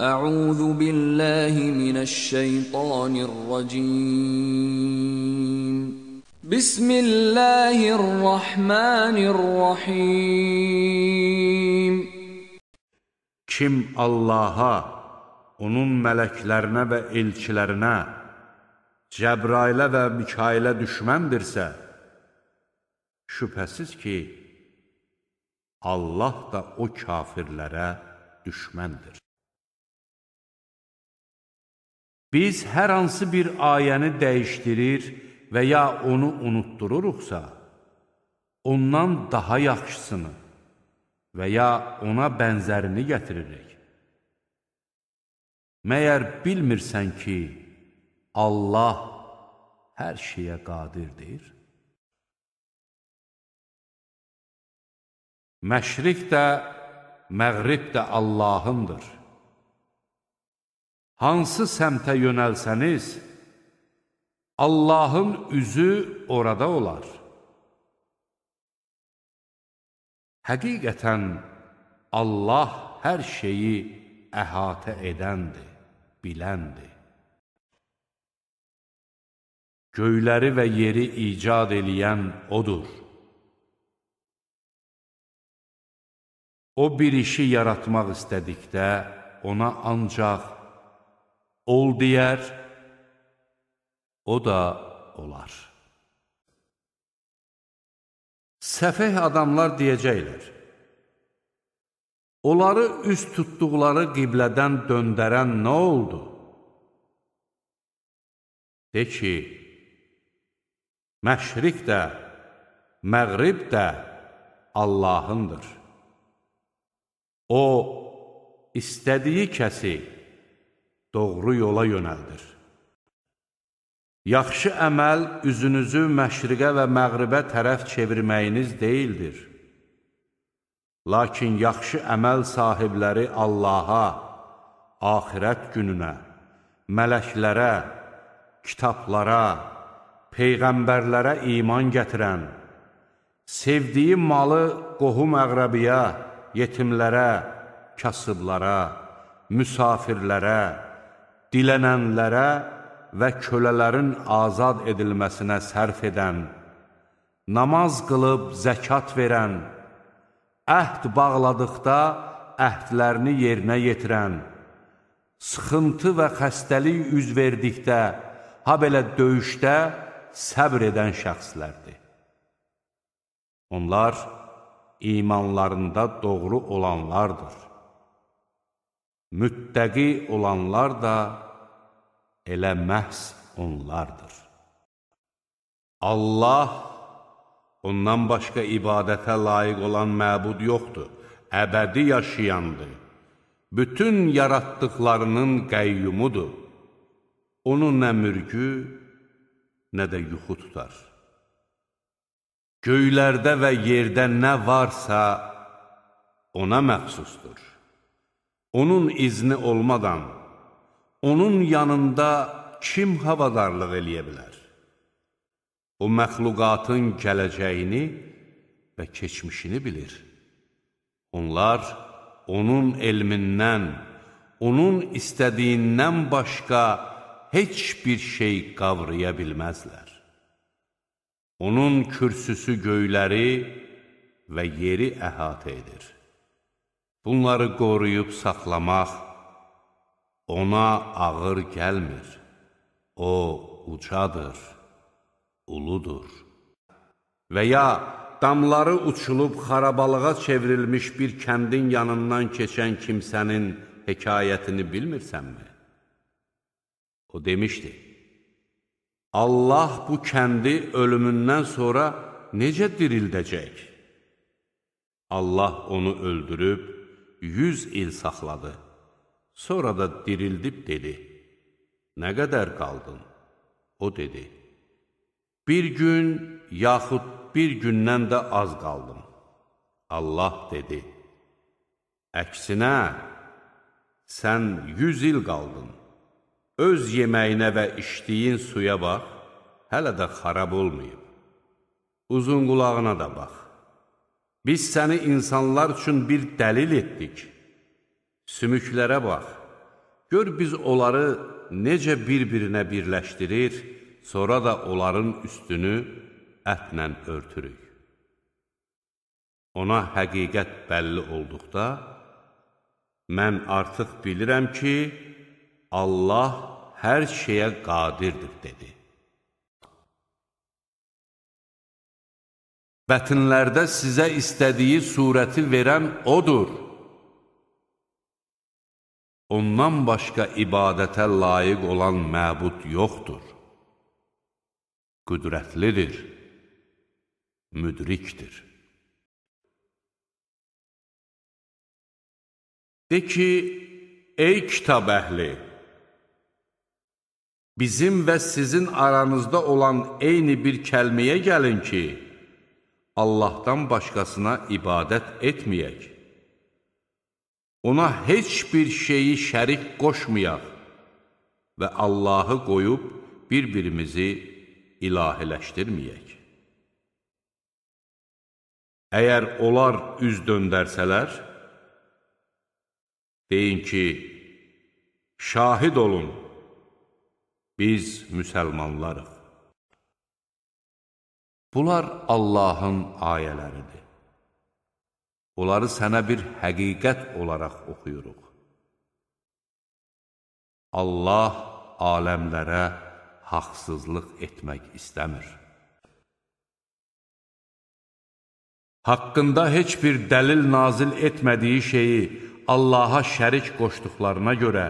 أعوذ بالله من الشيطان الرجيم بسم الله الرحمن الرحيم Kim Allaha, onun mələklərinə və elçilərinə, Cəbrailə və Mikailə düşməndirsə, şübhəsiz ki, Allah da o kafirlərə düşməndir. biz hər hansı bir ayəni dəyişdirir və ya onu unutdururuqsa, ondan daha yaxşısını və ya ona bənzərini gətiririk. Məyər bilmirsən ki, Allah hər şeyə qadirdir? Məşriq də, məğrib də Allahındır hansı səmtə yönəlsəniz, Allahın üzü orada olar. Həqiqətən, Allah hər şeyi əhatə edəndir, biləndir. Göyləri və yeri icad eləyən O'dur. O bir işi yaratmaq istədikdə, ona ancaq ol deyər, o da olar. Səfəh adamlar deyəcəklər, Onları üz tutduqları qiblədən döndərən nə oldu? De ki, məşriq də, məğrib də Allahındır. O, istədiyi kəsi, doğru yola yönəldir. Yaxşı əməl üzünüzü məşriqə və məğribə tərəf çevirməyiniz deyildir. Lakin yaxşı əməl sahibləri Allaha, axirət gününə, mələklərə, kitablara, peyğəmbərlərə iman gətirən, sevdiyi malı qohum-əqrəbiyə, yetimlərə, kasıblara, müsafirlərə, dilənənlərə və kölələrin azad edilməsinə sərf edən, namaz qılıb zəkat verən, əhd bağladıqda əhdlərini yerinə yetirən, sıxıntı və xəstəlik üz verdikdə, ha belə döyüşdə səbr edən şəxslərdir. Onlar imanlarında doğru olanlardır. Müttəqi olanlar da elə məhz onlardır. Allah ondan başqa ibadətə layiq olan məbud yoxdur, əbədi yaşayandır. Bütün yaratdıqlarının qəyyumudur. Onu nə mürgü, nə də yuxu tutar. Göylərdə və yerdə nə varsa, ona məxsusdur. Onun izni olmadan, onun yanında kim havadarlıq eləyə bilər? O məxluqatın gələcəyini və keçmişini bilir. Onlar onun elmindən, onun istədiyindən başqa heç bir şey qavraya bilməzlər. Onun kürsüsü göyləri və yeri əhatə edir. Bunları qoruyub saxlamaq, ona ağır gəlmir. O uçadır, uludur. Və ya damları uçulub xarabalığa çevrilmiş bir kəndin yanından keçən kimsənin hekayətini bilmirsənmi? O demişdi, Allah bu kəndi ölümündən sonra necə dirildəcək? Allah onu öldürüb, yüz il saxladı. Sonra da dirildib dedi, Nə qədər qaldın? O dedi, Bir gün yaxud bir gündən də az qaldım. Allah dedi, Əksinə, sən yüz il qaldın. Öz yeməyinə və içdiyin suya bax, hələ də xarab olmayıb. Uzun qulağına da bax. Biz səni insanlar üçün bir dəlil etdik. Sümüklərə bax, gör biz onları necə bir-birinə birləşdirir, sonra da onların üstünü ətlə örtürük. Ona həqiqət bəlli olduqda, mən artıq bilirəm ki, Allah hər şeyə qadirdir, dedi. Bətinlərdə sizə istədiyi surəti verən odur. Ondan başqa ibadətə layiq olan məbud yoxdur. Qüdrətlidir, müdrikdir. De ki, ey kitab əhli, bizim və sizin aranızda olan eyni bir kəlməyə gəlin ki, Allahdan başqasına ibadət etməyək ona heç bir şeyi şərik qoşmayaq və Allahı qoyub bir-birimizi ilahiləşdirməyək. Əgər onlar üz döndərsələr, deyin ki, şahid olun, biz müsəlmanlarıq. Bunlar Allahın ayələridir. Onları sənə bir həqiqət olaraq oxuyuruq. Allah aləmlərə haqsızlıq etmək istəmir. Haqqında heç bir dəlil nazil etmədiyi şeyi Allaha şərik qoşduqlarına görə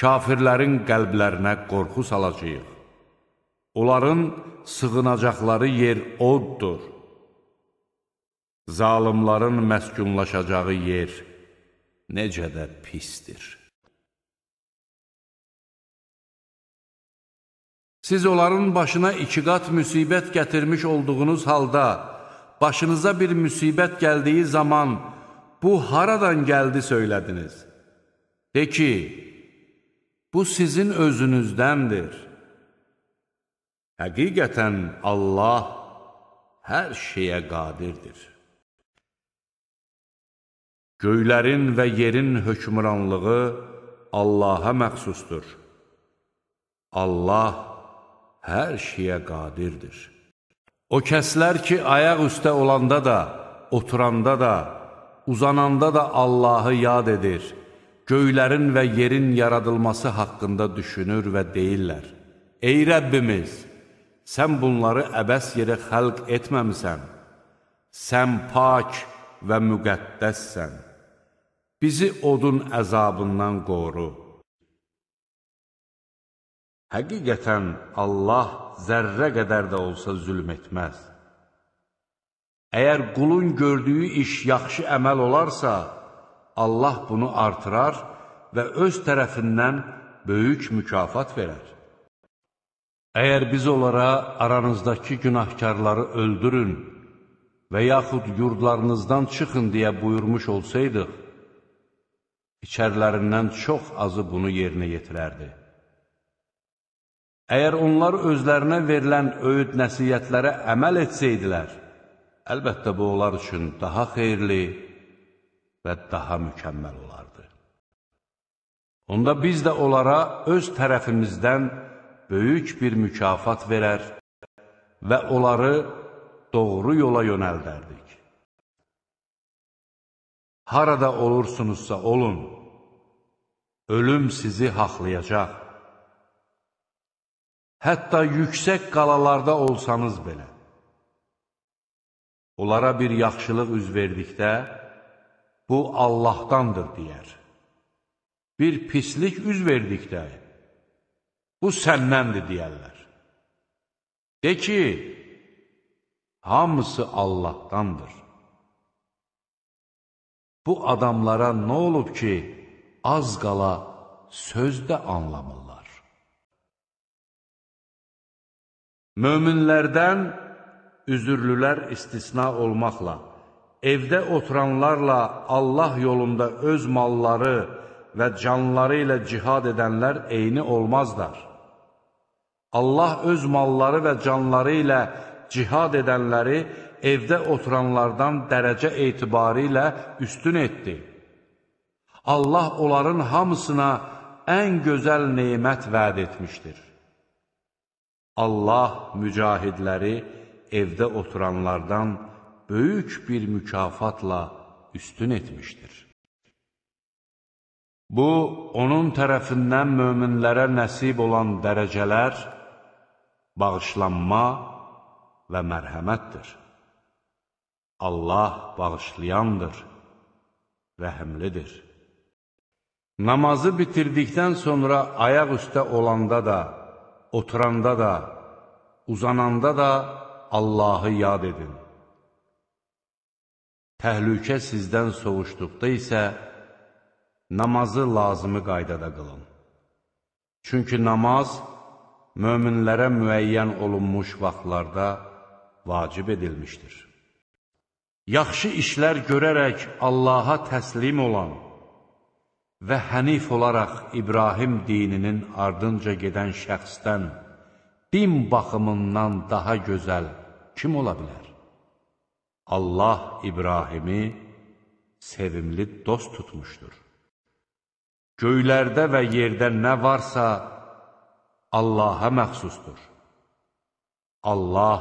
kafirlərin qəlblərinə qorxu salacaq. Onların sığınacaqları yer oddur. Zalımların məskunlaşacağı yer necə də pisdir. Siz onların başına iki qat müsibət gətirmiş olduğunuz halda, başınıza bir müsibət gəldiyi zaman bu haradan gəldi söylədiniz. De ki, bu sizin özünüzdəndir. Həqiqətən Allah hər şeyə qadirdir. Göylərin və yerin hökmranlığı Allaha məxsusdur. Allah hər şeyə qadirdir. O kəslər ki, ayaq üstə olanda da, oturanda da, uzananda da Allahı yad edir, göylərin və yerin yaradılması haqqında düşünür və deyirlər, Ey Rəbbimiz, sən bunları əbəs yerə xəlq etməmisən, sən pak və müqəddəssən bizi odun əzabından qoru. Həqiqətən Allah zərrə qədər də olsa zülm etməz. Əgər qulun gördüyü iş yaxşı əməl olarsa, Allah bunu artırar və öz tərəfindən böyük mükafat verər. Əgər biz onlara aranızdakı günahkarları öldürün və yaxud yurdlarınızdan çıxın deyə buyurmuş olsaydıq, İçərlərindən çox azı bunu yerinə yetirərdi. Əgər onlar özlərinə verilən öyüd nəsiyyətlərə əməl etsəydilər, əlbəttə bu onlar üçün daha xeyirli və daha mükəmməl olardı. Onda biz də onlara öz tərəfimizdən böyük bir mükafat verər və onları doğru yola yönəldərdik. Harada olursunuzsa olun, ölüm sizi haqlayacaq. Hətta yüksək qalalarda olsanız belə. Onlara bir yaxşılıq üz verdikdə, bu Allahdandır, deyər. Bir pislik üz verdikdə, bu səndəndir, deyərlər. De ki, hamısı Allahdandır. Bu adamlara nə olub ki, az qala sözdə anlamırlar. Möminlərdən üzürlülər istisna olmaqla, evdə oturanlarla Allah yolunda öz malları və canları ilə cihad edənlər eyni olmazlar. Allah öz malları və canları ilə cihad edənləri evdə oturanlardan dərəcə etibarilə üstün etdi. Allah onların hamısına ən gözəl nemət vəd etmişdir. Allah mücahidləri evdə oturanlardan böyük bir mükafatla üstün etmişdir. Bu, onun tərəfindən möminlərə nəsib olan dərəcələr, bağışlanma və mərhəmətdir. Allah bağışlayandır, rəhəmlidir. Namazı bitirdikdən sonra ayaq üstə olanda da, oturanda da, uzananda da Allahı yad edin. Təhlükə sizdən soğuşduqda isə namazı lazımı qaydada qılın. Çünki namaz möminlərə müəyyən olunmuş vaxtlarda vacib edilmişdir. Yaxşı işlər görərək Allaha təslim olan, və hənif olaraq İbrahim dininin ardınca gedən şəxsdən din baxımından daha gözəl kim ola bilər? Allah İbrahimi sevimli dost tutmuşdur. Göylərdə və yerdə nə varsa Allaha məxsusdur. Allah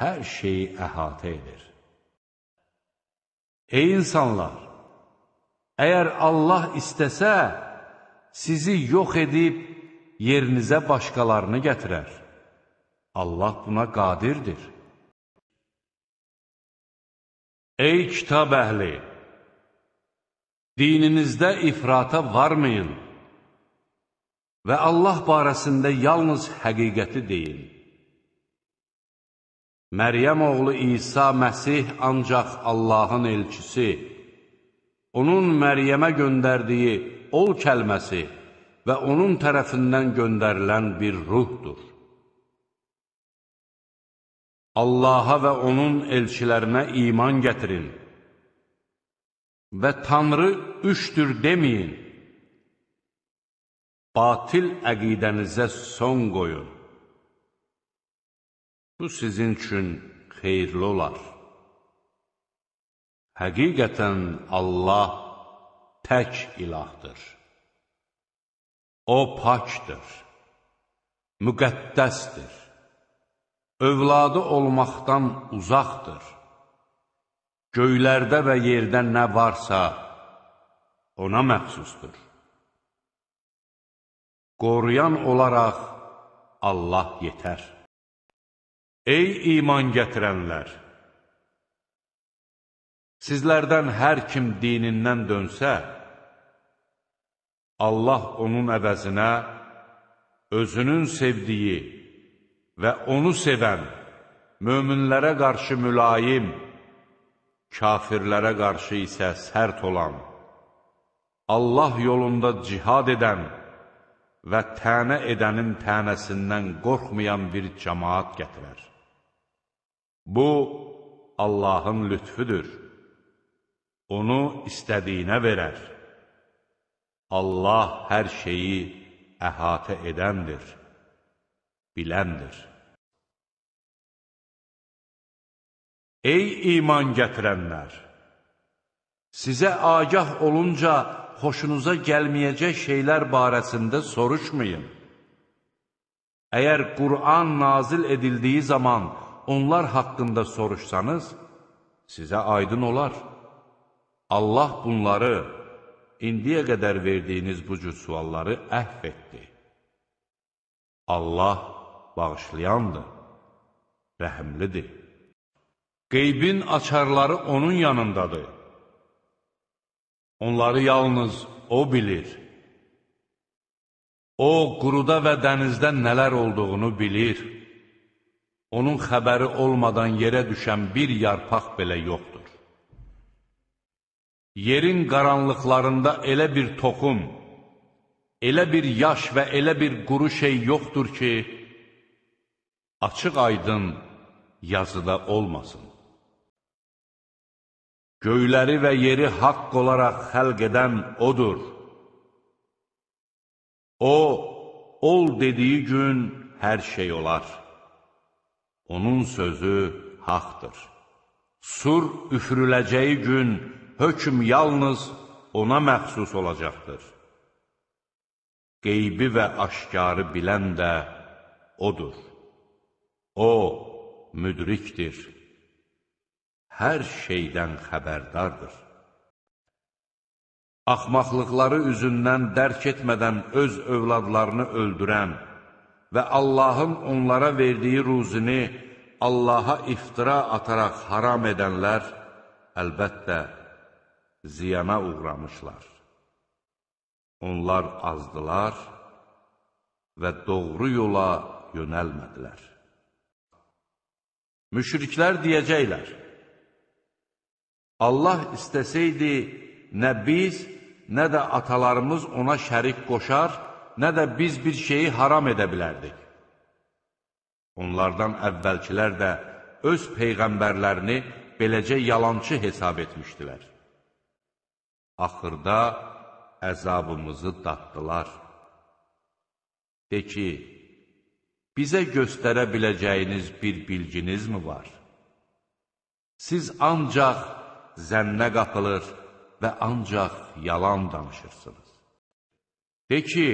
hər şeyi əhatə edir. Ey insanlar! Əgər Allah istəsə, sizi yox edib yerinizə başqalarını gətirər. Allah buna qadirdir. Ey kitab əhli! Dininizdə ifrata varmayın və Allah barəsində yalnız həqiqəti deyin. Məryəm oğlu İsa Məsih ancaq Allahın elçisi, onun Məryəmə göndərdiyi ol kəlməsi və onun tərəfindən göndərilən bir ruhdur. Allaha və onun elçilərinə iman gətirin və Tanrı üçdür deməyin, batil əqidənizə son qoyun. Bu sizin üçün xeyirli olar. Həqiqətən Allah tək ilahdır. O pakdır, müqəddəsdir, övladı olmaqdan uzaqdır. Göylərdə və yerdə nə varsa, ona məxsusdur. Qoruyan olaraq Allah yetər. Ey iman gətirənlər! Sizlərdən hər kim dinindən dönsə, Allah onun əvəzinə özünün sevdiyi və onu sevən möminlərə qarşı mülayim, kafirlərə qarşı isə sərt olan, Allah yolunda cihad edən və tənə edənin tənəsindən qorxmayan bir cəmaat gətirər. Bu, Allahın lütfüdür onu istədiyinə verər. Allah hər şeyi əhatə edəndir, biləndir. Ey iman gətirənlər! Sizə agah olunca xoşunuza gəlməyəcək şeylər barəsində soruşmayın. Əgər Qur'an nazil edildiyi zaman onlar haqqında soruşsanız, sizə aydın olar. Allah bunları, indiyə qədər verdiyiniz bu cür sualları əhv etdi. Allah bağışlayandır, rəhəmlidir. Qeybin açarları onun yanındadır. Onları yalnız O bilir. O, quruda və dənizdə nələr olduğunu bilir. Onun xəbəri olmadan yerə düşən bir yarpaq belə yoxdur yerin qaranlıqlarında elə bir toxum, elə bir yaş və elə bir quru şey yoxdur ki, açıq aydın yazıda olmasın. Göyləri və yeri haqq olaraq xəlq edən O'dur. O, ol dediyi gün hər şey olar. Onun sözü haqdır. Sur üfürüləcəyi gün hökm yalnız ona məxsus olacaqdır. Qeybi və aşkarı bilən də odur. O, müdrikdir, hər şeydən xəbərdardır. Axmaqlıqları üzündən dərk etmədən öz övladlarını öldürən və Allahın onlara verdiyi ruzini Allaha iftira ataraq haram edənlər, əlbəttə, ziyana uğramışlar. Onlar azdılar və doğru yola yönəlmədilər. Müşriklər deyəcəklər, Allah istəsəydi, nə biz, nə də atalarımız ona şərik qoşar, nə də biz bir şeyi haram edə bilərdik. Onlardan əvvəlkilər də öz peyğəmbərlərini beləcə yalançı hesab etmişdilər axırda əzabımızı daddılar. De ki, bizə göstərə biləcəyiniz bir bilginizmi var? Siz ancaq zənnə qapılır və ancaq yalan danışırsınız. De ki,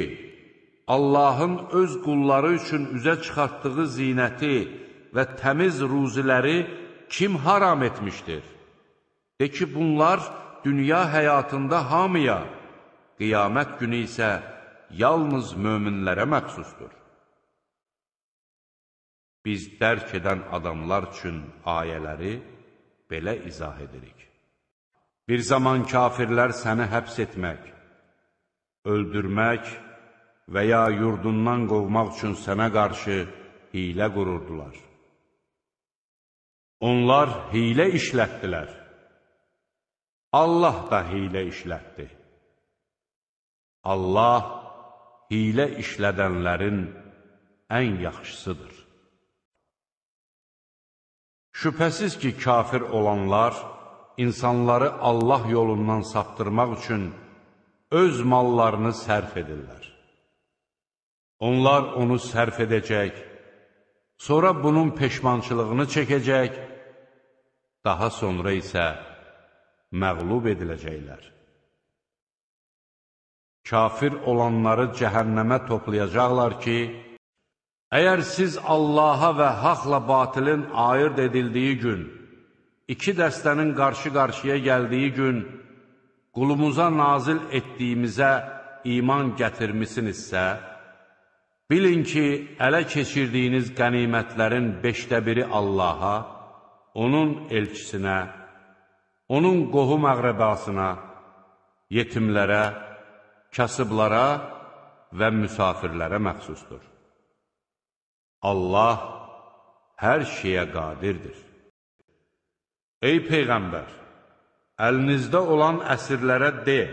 Allahın öz qulları üçün üzə çıxartdığı zinəti və təmiz ruziləri kim haram etmişdir? De ki, bunlar haramdır dünya həyatında hamıya, qiyamət günü isə yalnız möminlərə məxsusdur. Biz dərk edən adamlar üçün ayələri belə izah edirik. Bir zaman kafirlər səni həbs etmək, öldürmək və ya yurdundan qovmaq üçün sənə qarşı hilə qururdular. Onlar hilə işlətdilər. Allah da hiylə işlətdi. Allah hiylə işlədənlərin ən yaxşısıdır. Şübhəsiz ki, kafir olanlar insanları Allah yolundan saptırmaq üçün öz mallarını sərf edirlər. Onlar onu sərf edəcək, sonra bunun peşmançılığını çəkəcək, daha sonra isə məğlub ediləcəklər. Kafir olanları cəhənnəmə toplayacaqlar ki, əgər siz Allaha və haqla batilin ayırt edildiyi gün, iki dəstənin qarşı-qarşıya gəldiyi gün, qulumuza nazil etdiyimizə iman gətirmisinizsə, bilin ki, ələ keçirdiyiniz qənimətlərin beşdə biri Allaha, onun elçisinə, onun qohum-əqrəbasına, yetimlərə, kasıblara və müsafirlərə məxsusdur. Allah hər şeyə qadirdir. Ey Peyğəmbər, əlinizdə olan əsirlərə deyil,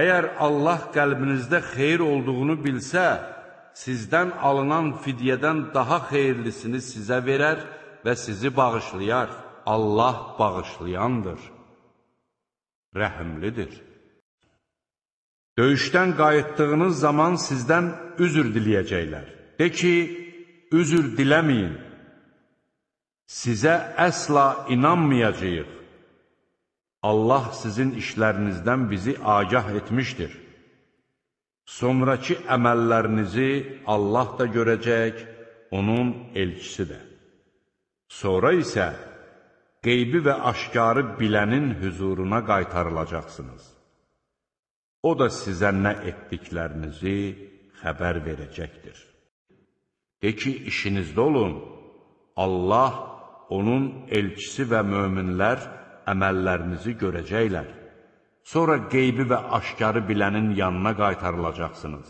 əgər Allah qəlbinizdə xeyir olduğunu bilsə, sizdən alınan fidyədən daha xeyirlisini sizə verər və sizi bağışlayar. Allah bağışlayandır rəhimlidir. Döyüşdən qayıtdığınız zaman sizdən üzr diləyəcəklər. De ki, üzr diləməyin. Sizə əsla inanmayacağıq. Allah sizin işlərinizdən bizi agah etmişdir. Sonrakı əməllərinizi Allah da görəcək, onun elçisi də. Sonra isə qeybi və aşkarı bilənin hüzuruna qaytarılacaqsınız. O da sizə nə etdiklərinizi xəbər verəcəkdir. De ki, işinizdə olun, Allah, onun elçisi və möminlər əməllərinizi görəcəklər. Sonra qeybi və aşkarı bilənin yanına qaytarılacaqsınız.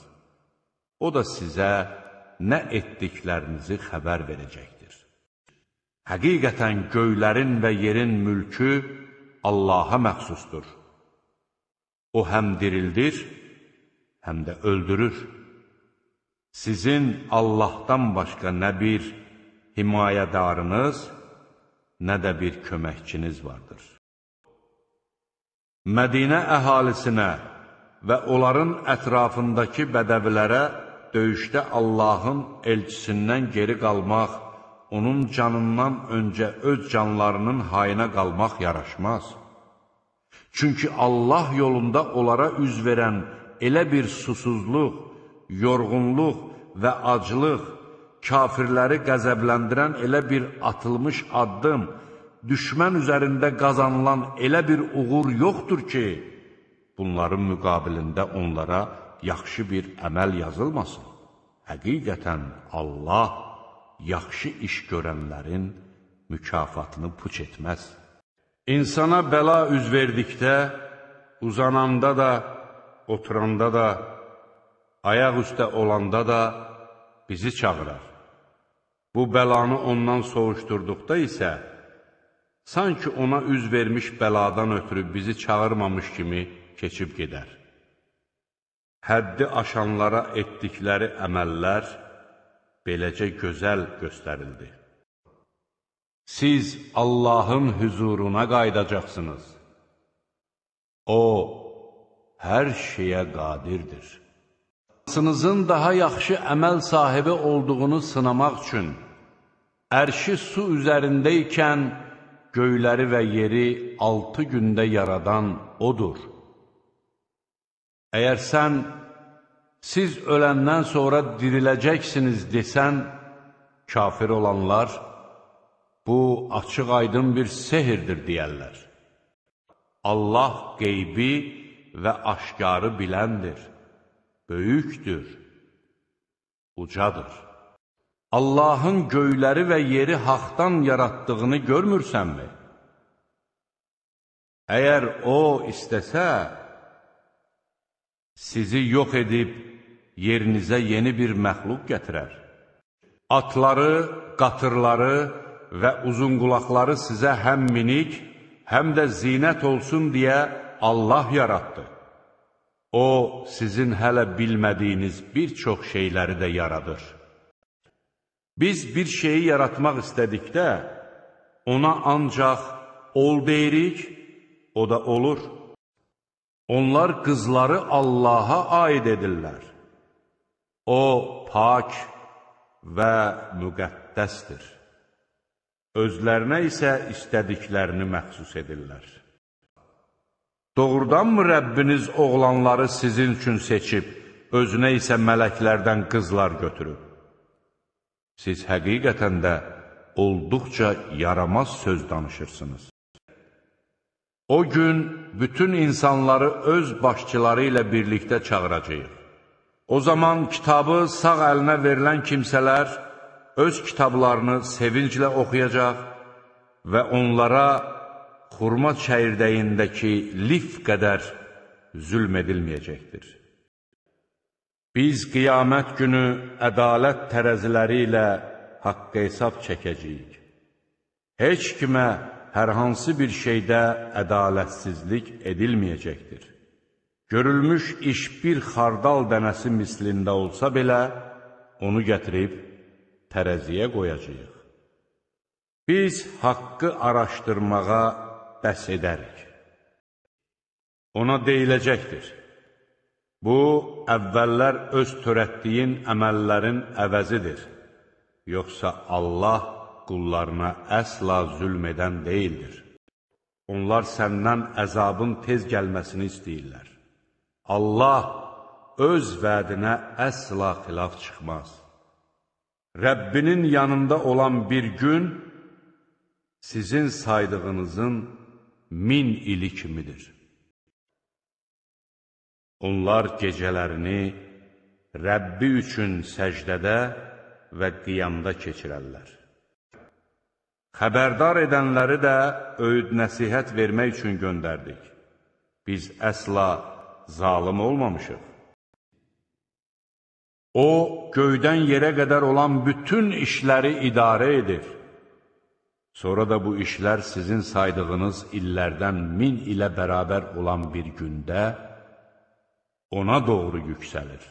O da sizə nə etdiklərinizi xəbər verəcəkdir. Həqiqətən göylərin və yerin mülkü Allaha məxsusdur. O həm dirildir, həm də öldürür. Sizin Allahdan başqa nə bir himayədarınız, nə də bir köməkçiniz vardır. Mədinə əhalisinə və onların ətrafındakı bədəvilərə döyüşdə Allahın elçisindən geri qalmaq onun canından öncə öz canlarının hayına qalmaq yaraşmaz. Çünki Allah yolunda onlara üz verən elə bir susuzluq, yorğunluq və aclıq, kafirləri qəzəbləndirən elə bir atılmış addım, düşmən üzərində qazanılan elə bir uğur yoxdur ki, bunların müqabilində onlara yaxşı bir əməl yazılmasın. Həqiqətən Allah yaxşı iş görənlərin mükafatını puç etməz. İnsana bəla üz verdikdə, uzananda da, oturanda da, ayaq üstə olanda da bizi çağırar. Bu bəlanı ondan soğuşdurduqda isə, sanki ona üz vermiş bəladan ötürü bizi çağırmamış kimi keçib gedər. Həddi aşanlara etdikləri əməllər, beləcə gözəl göstərildi. Siz Allahın hüzuruna qaydacaqsınız. O, hər şeyə qadirdir. Sınızın daha yaxşı əməl sahibi olduğunu sınamaq üçün ərşi su üzərində ikən göyləri və yeri altı gündə yaradan odur. Əgər sən siz öləndən sonra diriləcəksiniz desən, kafir olanlar, bu açıq aydın bir sehirdir deyərlər. Allah qeybi və aşkarı biləndir, böyükdür, ucadır. Allahın göyləri və yeri haqdan yaratdığını görmürsənmi? Əgər O istəsə, sizi yox edib, yerinizə yeni bir məxluq gətirər. Atları, qatırları və uzun qulaqları sizə həm minik, həm də zinət olsun deyə Allah yaraddı. O, sizin hələ bilmədiyiniz bir çox şeyləri də yaradır. Biz bir şeyi yaratmaq istədikdə, ona ancaq ol deyirik, o da olur. Onlar qızları Allaha aid edirlər. O pak və müqəddəsdir. Özlərinə isə istədiklərini məxsus edirlər. Doğrudanmı Rəbbiniz oğlanları sizin üçün seçib, özünə isə mələklərdən qızlar götürüb? Siz həqiqətən də olduqca yaramaz söz danışırsınız. O gün bütün insanları öz başçıları ilə birlikdə çağıracaq. O zaman kitabı sağ əlinə verilən kimsələr öz kitablarını sevinclə oxuyacaq və onlara xurma çəyirdəyindəki lif qədər zülm edilməyəcəkdir. Biz qiyamət günü ədalət tərəziləri ilə haqqa hesab çəkəcəyik. Heç kimə hər hansı bir şeydə ədalətsizlik edilməyəcəkdir. Görülmüş iş bir xardal dənəsi mislində olsa belə, onu gətirib tərəziyə qoyacaq. Biz haqqı araşdırmağa bəs edərik. Ona deyiləcəkdir. Bu, əvvəllər öz törətdiyin əməllərin əvəzidir. Yoxsa Allah qullarına əsla zülm edən deyildir. Onlar səndən əzabın tez gəlməsini istəyirlər. Allah öz vədinə əsla xilaf çıxmaz. Rəbbinin yanında olan bir gün sizin saydığınızın min ili kimidir. Onlar gecələrini Rəbbi üçün səcdədə və qiyamda keçirərlər. Xəbərdar edənləri də öyüd nəsihət vermək üçün göndərdik. Biz əsla zalım olmamışıq. O, göydən yerə qədər olan bütün işləri idarə edir. Sonra da bu işlər sizin saydığınız illərdən min ilə bərabər olan bir gündə ona doğru yüksəlir.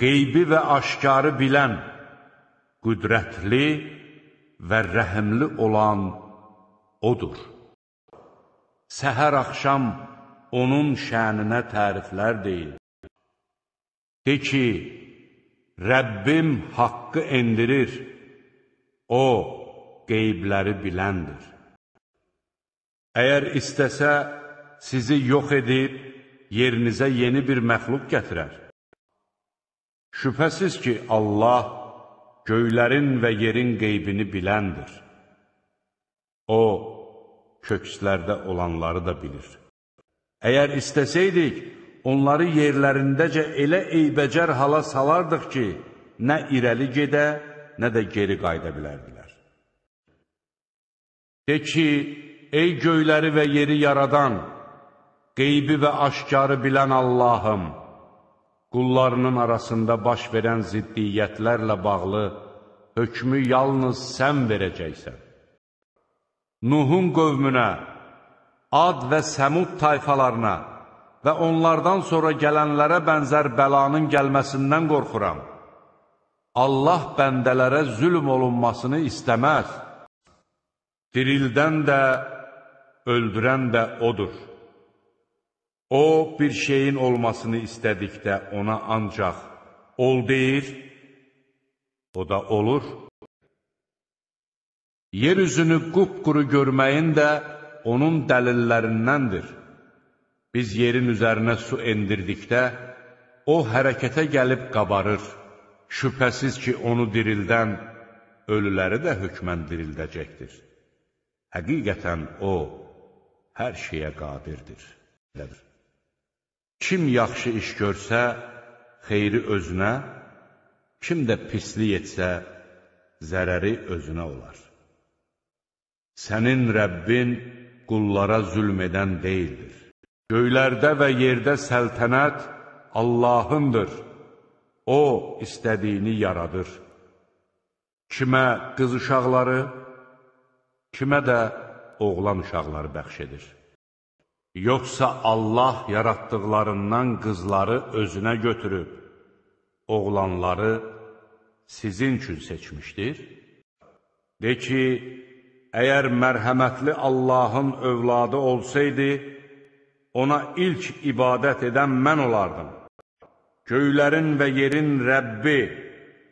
Qeybi və aşkarı bilən, qüdrətli və rəhəmli olan O'dur. Səhər-axşam onun şəninə təriflər deyil. De ki, Rəbbim haqqı endirir, O qeybləri biləndir. Əgər istəsə, sizi yox edib, yerinizə yeni bir məxluq gətirər. Şübhəsiz ki, Allah göylərin və yerin qeybini biləndir. O, kökslərdə olanları da bilir. Əgər istəsəydik, onları yerlərindəcə elə eybəcər hala salardıq ki, nə irəli gedə, nə də geri qayda bilərdilər. De ki, ey göyləri və yeri yaradan, qeybi və aşkarı bilən Allahım, qullarının arasında baş verən ziddiyyətlərlə bağlı hökmü yalnız sən verəcəksən. Nuhun qövmünə, Ad və Səmud tayfalarına və onlardan sonra gələnlərə bənzər bəlanın gəlməsindən qorxuram. Allah bəndələrə zülm olunmasını istəməz. Dirildən də, öldürən də odur. O, bir şeyin olmasını istədikdə ona ancaq ol deyir, o da olur. Yeryüzünü qupquru görməyin də, onun dəlillərindəndir. Biz yerin üzərinə su endirdikdə, o hərəkətə gəlib qabarır. Şübhəsiz ki, onu dirildən, ölüləri də hökmən dirildəcəkdir. Həqiqətən o, hər şeyə qadirdir. Dədir. Kim yaxşı iş görsə, xeyri özünə, kim də pislik etsə, zərəri özünə olar. Sənin Rəbbin, qullara zülm edən deyildir. Göylərdə və yerdə səltənət Allahındır. O, istədiyini yaradır. Kimə qız uşaqları, kimə də oğlan uşaqları bəxş edir. Yoxsa Allah yaratdıqlarından qızları özünə götürüb, oğlanları sizin üçün seçmişdir? De ki, əgər mərhəmətli Allahın övladı olsaydı, ona ilk ibadət edən mən olardım. Göylərin və yerin Rəbbi,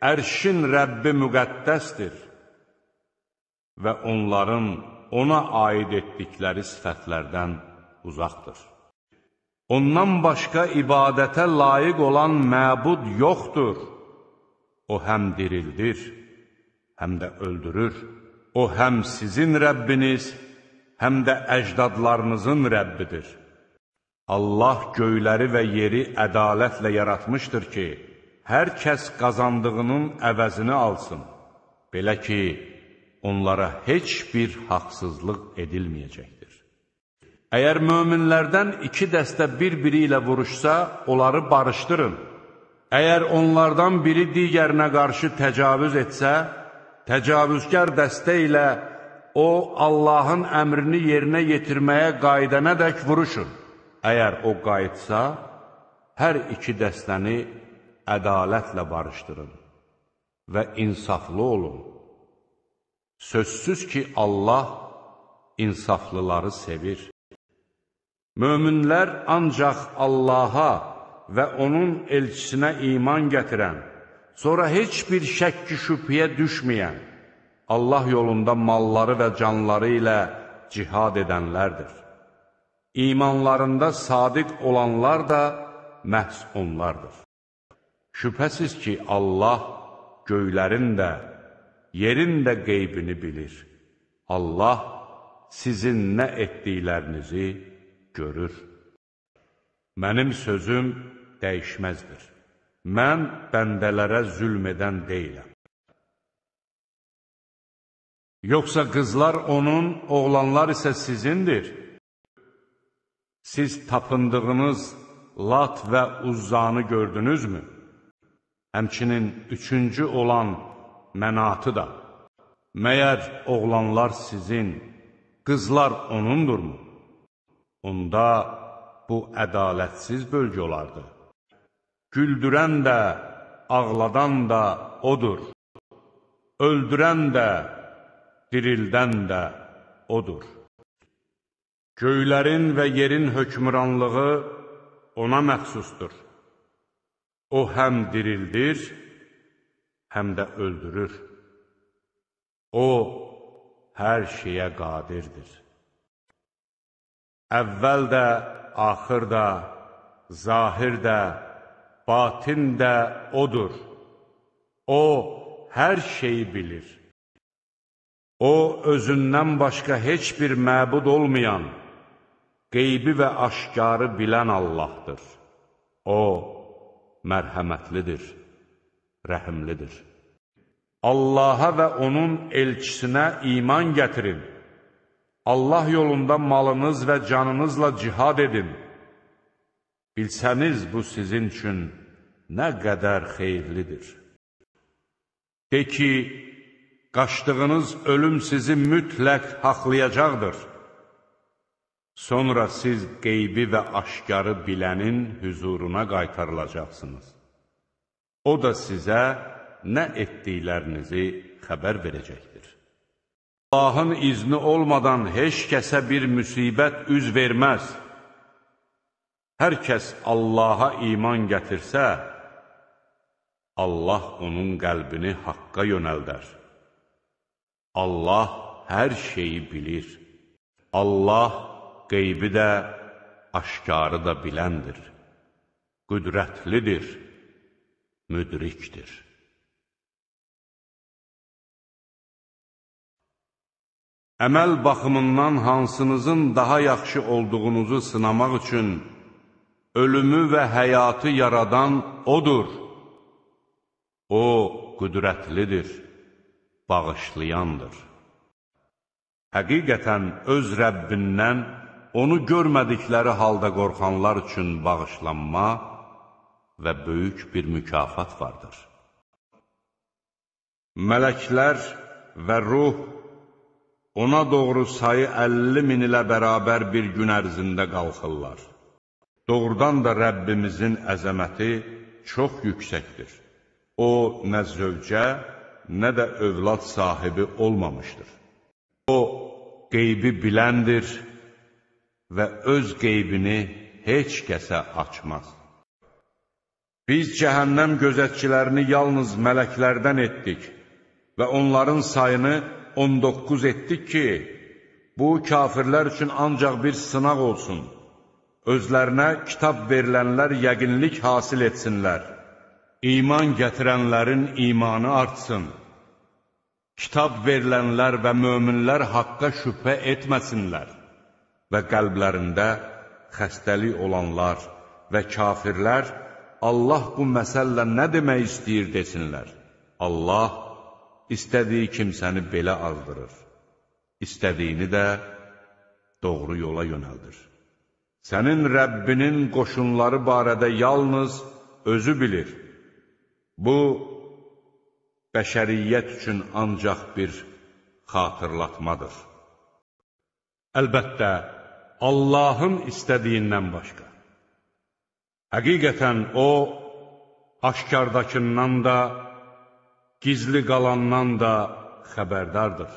ərşin Rəbbi müqəddəsdir və onların ona aid etdikləri sifətlərdən uzaqdır. Ondan başqa ibadətə layiq olan məbud yoxdur. O həm dirildir, həm də öldürür. O həm sizin Rəbbiniz, həm də əcdadlarınızın Rəbbidir. Allah göyləri və yeri ədalətlə yaratmışdır ki, hər kəs qazandığının əvəzini alsın. Belə ki, onlara heç bir haqsızlıq edilməyəcəkdir. Əgər möminlərdən iki dəstə bir-biri ilə vuruşsa, onları barışdırın. Əgər onlardan biri digərinə qarşı təcavüz etsə, təcavüzkar dəstə ilə o, Allahın əmrini yerinə yetirməyə qaydənədək vuruşun. Əgər o qayıtsa, hər iki dəstəni ədalətlə barışdırın və insaflı olun. Sözsüz ki, Allah insaflıları sevir. Möminlər ancaq Allaha və onun elçisinə iman gətirən, sonra heç bir şəkki şübhəyə düşməyən, Allah yolunda malları və canları ilə cihad edənlərdir. İmanlarında sadiq olanlar da məhz onlardır. Şübhəsiz ki, Allah göylərin də, yerin də qeybini bilir. Allah sizin nə etdiklərinizi görür. Mənim sözüm dəyişməzdir. Mən bəndələrə zülm edən deyiləm. Yoxsa qızlar onun, oğlanlar isə sizindir. Siz tapındığınız Lat və Uzzanı gördünüzmü? Həmçinin üçüncü olan mənatı da. Məyər oğlanlar sizin, qızlar onundurmu? Onda bu ədalətsiz bölgə olardı. Güldürən də, ağladan da odur. Öldürən də, dirildən də odur. Göylərin və yerin hökmranlığı ona məxsusdur. O həm dirildir, həm də öldürür. O, hər şeyə qadirdir. Əvvəl də, axır da, zahir də, batin də odur. O, hər şeyi bilir. O, özündən başqa heç bir məbud olmayan, qeybi və aşkarı bilən Allahdır. O, mərhəmətlidir, rəhimlidir. Allaha və onun elçisinə iman gətirin. Allah yolunda malınız və canınızla cihad edin. Bilsəniz bu sizin üçün nə qədər xeyirlidir. De ki, qaçdığınız ölüm sizi mütləq haqlayacaqdır. Sonra siz qeybi və aşkarı bilənin hüzuruna qaytarılacaqsınız. O da sizə nə etdiklərinizi xəbər verəcəkdir. Allahın izni olmadan heç kəsə bir müsibət üz verməz. Hər kəs Allaha iman gətirsə, Allah onun qəlbini haqqa yönəldər. Allah hər şeyi bilir. Allah qeybi də, aşkarı da biləndir. Qüdrətlidir, müdrikdir. Əməl baxımından hansınızın daha yaxşı olduğunuzu sınamaq üçün ölümü və həyatı yaradan odur. O qüdrətlidir, bağışlayandır. Həqiqətən öz Rəbbindən onu görmədikləri halda qorxanlar üçün bağışlanma və böyük bir mükafat vardır. Mələklər və ruh ona doğru sayı 50 min ilə bərabər bir gün ərzində qalxırlar. Doğrudan da Rəbbimizin əzəməti çox yüksəkdir. O nə zövcə, nə də övlad sahibi olmamışdır. O, qeybi biləndir və öz qeybini heç kəsə açmaz. Biz cəhənnəm gözətçilərini yalnız mələklərdən etdik və onların sayını 19 etdik ki, bu kafirlər üçün ancaq bir sınaq olsun. Özlərinə kitab verilənlər yəqinlik hasil etsinlər. İman gətirənlərin imanı artsın. Kitab verilənlər və möminlər haqqa şübhə etməsinlər və qəlblərində xəstəlik olanlar və kafirlər Allah bu məsəllə nə demək istəyir desinlər. Allah istədiyi kimsəni belə azdırır. İstədiyini də doğru yola yönəldir. Sənin Rəbbinin qoşunları barədə yalnız özü bilir. Bu, bəşəriyyət üçün ancaq bir xatırlatmadır. Əlbəttə, Allahın istədiyindən başqa. Həqiqətən O, aşkardakından da, gizli qalandan da xəbərdardır.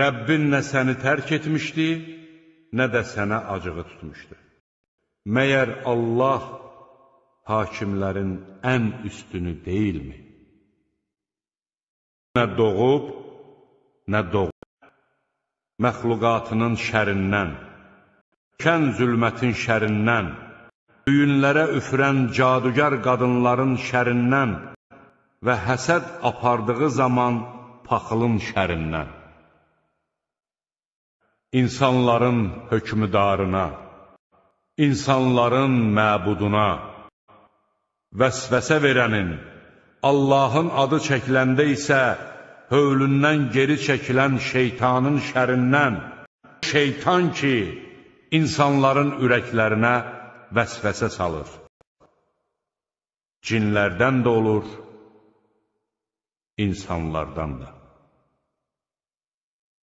Rəbbin nə səni tərk etmişdi, nə də sənə acığı tutmuşdu. Məyər Allah hakimlərin ən üstünü deyilmi? Nə doğub, nə doğub, məxluqatının şərindən, kən zülmətin şərindən, düyünlərə üfürən cadugar qadınların şərindən və həsəd apardığı zaman paxılın şərindən. İnsanların hökmüdarına, insanların məbuduna, vəsvəsə verənin, Allahın adı çəkiləndə isə hövlündən geri çəkilən şeytanın şərindən, şeytan ki, insanların ürəklərinə vəsvəsə salır. Cinlərdən də olur, insanlardan da.